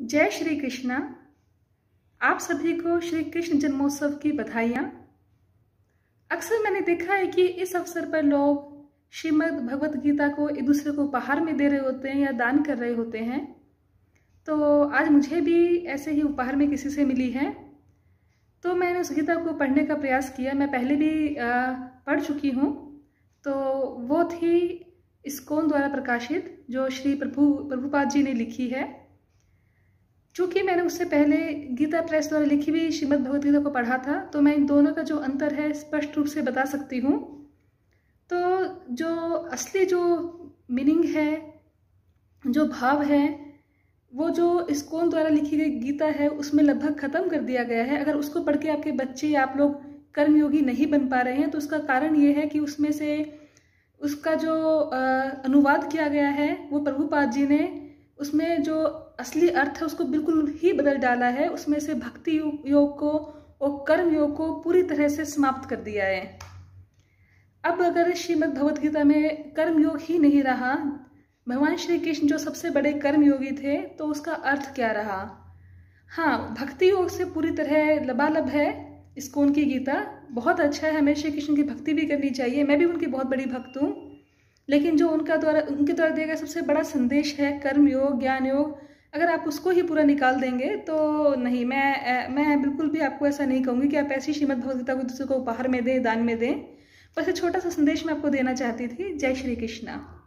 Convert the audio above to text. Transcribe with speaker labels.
Speaker 1: जय श्री कृष्णा आप सभी को श्री कृष्ण जन्मोत्सव की बधाइयाँ अक्सर मैंने देखा है कि इस अवसर पर लोग श्रीमद् भगवत गीता को एक दूसरे को उपहार में दे रहे होते हैं या दान कर रहे होते हैं तो आज मुझे भी ऐसे ही उपहार में किसी से मिली है तो मैंने उस गीता को पढ़ने का प्रयास किया मैं पहले भी पढ़ चुकी हूँ तो वो थी इस्कोन द्वारा प्रकाशित जो श्री प्रभु प्रभुपाद जी ने लिखी है चूँकि मैंने उससे पहले गीता प्रेस द्वारा लिखी हुई श्रीमद भगवदगीता को पढ़ा था तो मैं इन दोनों का जो अंतर है स्पष्ट रूप से बता सकती हूँ तो जो असली जो मीनिंग है जो भाव है वो जो इस्कोन द्वारा लिखी गई गीता है उसमें लगभग ख़त्म कर दिया गया है अगर उसको पढ़ के आपके बच्चे या आप लोग कर्मयोगी नहीं बन पा रहे हैं तो उसका कारण ये है कि उसमें से उसका जो अनुवाद किया गया है वो प्रभुपाद जी ने उसमें जो असली अर्थ है उसको बिल्कुल ही बदल डाला है उसमें से भक्ति योग को और कर्म योग को पूरी तरह से समाप्त कर दिया है अब अगर श्रीमद् भगवद गीता में कर्म योग ही नहीं रहा भगवान श्री कृष्ण जो सबसे बड़े कर्म योगी थे तो उसका अर्थ क्या रहा हाँ भक्ति योग से पूरी तरह लबालब है इसको उनकी गीता बहुत अच्छा है हमें श्री कृष्ण की भक्ति भी करनी चाहिए मैं भी उनकी बहुत बड़ी भक्त हूँ लेकिन जो उनका द्वारा उनके द्वारा दिया गया सबसे बड़ा संदेश है कर्म योग ज्ञान योग अगर आप उसको ही पूरा निकाल देंगे तो नहीं मैं मैं बिल्कुल भी आपको ऐसा नहीं कहूँगी कि आप ऐसी श्रीमद भगवदगीता को दूसरे को उपहार में दें दान में दें बस छोटा सा संदेश मैं आपको देना चाहती थी जय श्री कृष्णा